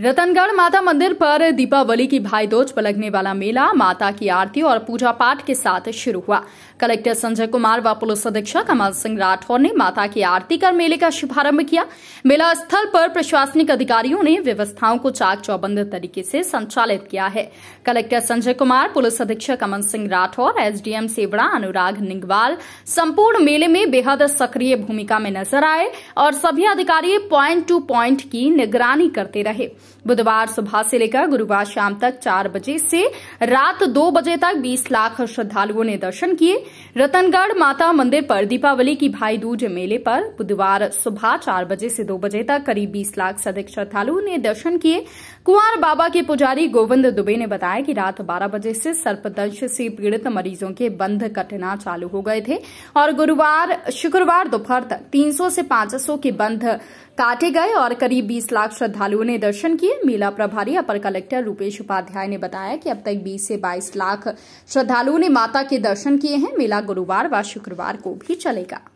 रतनगढ़ माता मंदिर पर दीपावली की भाई दोज पर लगने वाला मेला माता की आरती और पूजा पाठ के साथ शुरू हुआ कलेक्टर संजय कुमार व पुलिस अधीक्षक अमर सिंह राठौर ने माता की आरती कर मेले का शुभारंभ किया मेला स्थल पर प्रशासनिक अधिकारियों ने व्यवस्थाओं को चाक चौबंद तरीके से संचालित किया है कलेक्टर संजय कुमार पुलिस अधीक्षक अमन सिंह राठौर एसडीएम सेवड़ा अनुराग निगवाल संपूर्ण मेले में बेहद सक्रिय भूमिका में नजर आए और सभी अधिकारी प्वाइंट टू प्वाइंट की निगरानी करते रहे बुधवार सुबह से लेकर गुरुवार शाम तक चार बजे से रात दो बजे तक 20 लाख श्रद्धालुओं ने दर्शन किए रतनगढ़ माता मंदिर पर दीपावली की भाई दूज मेले पर बुधवार सुबह चार बजे से दो बजे तक करीब 20 लाख से अधिक श्रद्धालुओं ने दर्शन किए कुंवर बाबा के पुजारी गोविंद दुबे ने बताया कि रात बारह बजे से सर्पदंश से पीड़ित मरीजों के बंद कटना चालू हो गए थे और गुरुवार शुक्रवार दोपहर तक तीन से पांच के बंद काटे गए और करीब 20 लाख श्रद्धालुओं ने दर्शन किए मेला प्रभारी अपर कलेक्टर रूपेश उपाध्याय ने बताया कि अब तक 20 से 22 लाख श्रद्धालुओं ने माता के दर्शन किए हैं मेला गुरुवार व शुक्रवार को भी चलेगा